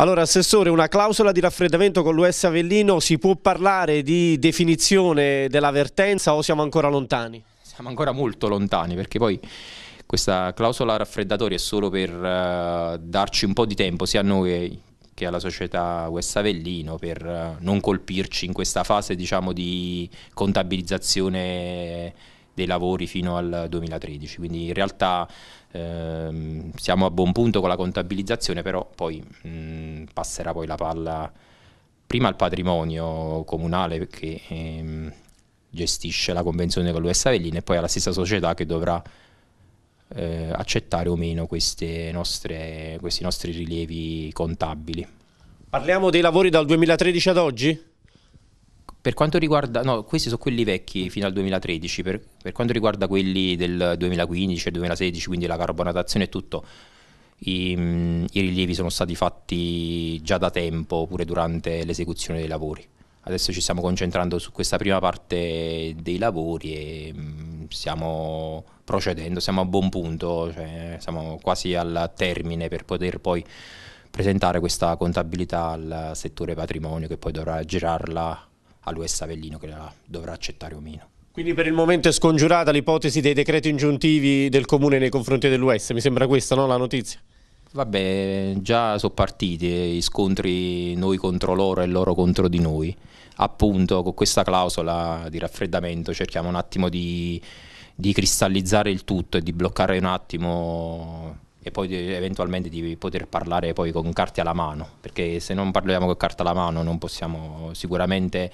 Allora, Assessore, una clausola di raffreddamento con l'US Avellino, si può parlare di definizione dell'avvertenza o siamo ancora lontani? Siamo ancora molto lontani perché poi questa clausola raffreddatoria è solo per uh, darci un po' di tempo sia a noi che alla società US Avellino per uh, non colpirci in questa fase diciamo, di contabilizzazione dei lavori fino al 2013, quindi in realtà ehm, siamo a buon punto con la contabilizzazione, però poi mh, mm, passerà poi la palla prima al patrimonio comunale che ehm, gestisce la convenzione con l'US Avellino e poi alla stessa società che dovrà eh, accettare o meno nostre, questi nostri rilievi contabili. Parliamo dei lavori dal 2013 ad oggi? Per quanto riguarda, no, questi sono quelli vecchi fino al 2013, per, per quanto riguarda quelli del 2015 e 2016, quindi la carbonatazione e tutto, i, mm, i rilievi sono stati fatti già da tempo, pure durante l'esecuzione dei lavori. Adesso ci stiamo concentrando su questa prima parte dei lavori e mm, stiamo procedendo, siamo a buon punto, cioè siamo quasi al termine per poter poi presentare questa contabilità al settore patrimonio che poi dovrà girarla all'US Avellino che la dovrà accettare o meno. Quindi per il momento è scongiurata l'ipotesi dei decreti ingiuntivi del Comune nei confronti dell'US, mi sembra questa no, la notizia? Vabbè, già sono partiti gli scontri noi contro loro e loro contro di noi. Appunto, con questa clausola di raffreddamento cerchiamo un attimo di, di cristallizzare il tutto e di bloccare un attimo e poi eventualmente di poter parlare poi con carte alla mano, perché se non parliamo con carte alla mano non possiamo sicuramente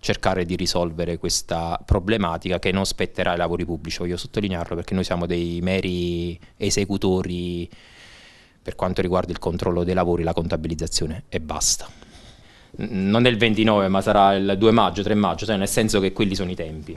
cercare di risolvere questa problematica che non spetterà ai lavori pubblici, voglio sottolinearlo perché noi siamo dei meri esecutori per quanto riguarda il controllo dei lavori, la contabilizzazione e basta. Non è il 29, ma sarà il 2 maggio, 3 maggio, cioè nel senso che quelli sono i tempi.